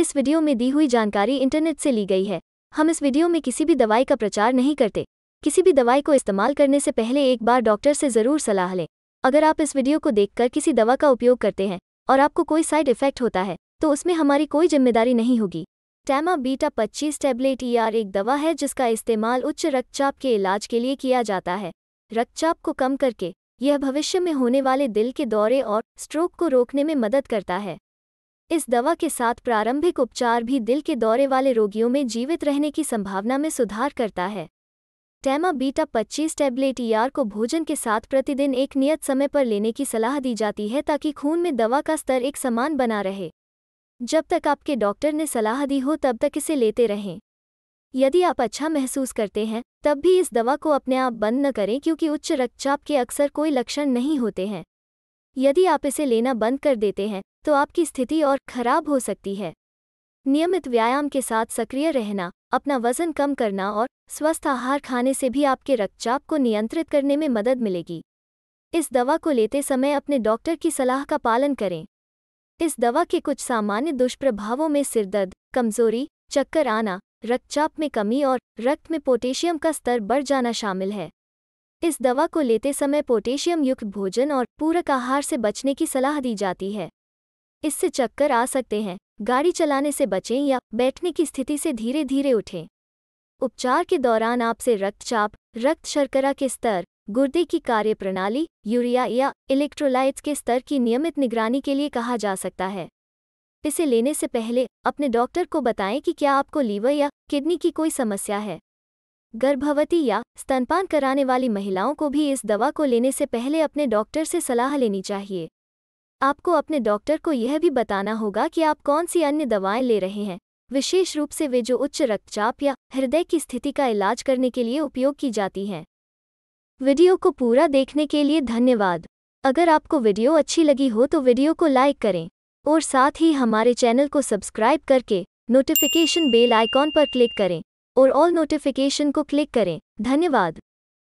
इस वीडियो में दी हुई जानकारी इंटरनेट से ली गई है हम इस वीडियो में किसी भी दवाई का प्रचार नहीं करते किसी भी दवाई को इस्तेमाल करने से पहले एक बार डॉक्टर से ज़रूर सलाह लें अगर आप इस वीडियो को देखकर किसी दवा का उपयोग करते हैं और आपको कोई साइड इफेक्ट होता है तो उसमें हमारी कोई जिम्मेदारी नहीं होगी टैमा बीटा पच्चीस टैबलेट ई e एक दवा है जिसका इस्तेमाल उच्च रक्तचाप के इलाज के लिए किया जाता है रक्तचाप को कम करके यह भविष्य में होने वाले दिल के दौरे और स्ट्रोक को रोकने में मदद करता है इस दवा के साथ प्रारंभिक उपचार भी दिल के दौरे वाले रोगियों में जीवित रहने की संभावना में सुधार करता है टैमा बीटा 25 टैबलेट ईआर को भोजन के साथ प्रतिदिन एक नियत समय पर लेने की सलाह दी जाती है ताकि खून में दवा का स्तर एक समान बना रहे जब तक आपके डॉक्टर ने सलाह दी हो तब तक इसे लेते रहें यदि आप अच्छा महसूस करते हैं तब भी इस दवा को अपने आप बंद न करें क्योंकि उच्च रक्तचाप के अक्सर कोई लक्षण नहीं होते हैं यदि आप इसे लेना बंद कर देते हैं तो आपकी स्थिति और खराब हो सकती है नियमित व्यायाम के साथ सक्रिय रहना अपना वजन कम करना और स्वस्थ आहार खाने से भी आपके रक्तचाप को नियंत्रित करने में मदद मिलेगी इस दवा को लेते समय अपने डॉक्टर की सलाह का पालन करें इस दवा के कुछ सामान्य दुष्प्रभावों में सिरदर्द कमजोरी चक्कर आना रक्तचाप में कमी और रक्त में पोटेशियम का स्तर बढ़ जाना शामिल है इस दवा को लेते समय पोटेशियम युक्त भोजन और पूरक आहार से बचने की सलाह दी जाती है इससे चक्कर आ सकते हैं गाड़ी चलाने से बचें या बैठने की स्थिति से धीरे धीरे उठें उपचार के दौरान आपसे रक्तचाप रक्त शर्करा के स्तर गुर्दे की कार्यप्रणाली यूरिया या इलेक्ट्रोलाइट्स के स्तर की नियमित निगरानी के लिए कहा जा सकता है इसे लेने से पहले अपने डॉक्टर को बताएं कि क्या आपको लीवर या किडनी की कोई समस्या है गर्भवती या स्तनपान कराने वाली महिलाओं को भी इस दवा को लेने से पहले अपने डॉक्टर से सलाह लेनी चाहिए आपको अपने डॉक्टर को यह भी बताना होगा कि आप कौन सी अन्य दवाएं ले रहे हैं विशेष रूप से वे जो उच्च रक्तचाप या हृदय की स्थिति का इलाज करने के लिए उपयोग की जाती हैं वीडियो को पूरा देखने के लिए धन्यवाद अगर आपको वीडियो अच्छी लगी हो तो वीडियो को लाइक करें और साथ ही हमारे चैनल को सब्सक्राइब करके नोटिफिकेशन बेल आइकॉन पर क्लिक करें और ऑल नोटिफिकेशन को क्लिक करें धन्यवाद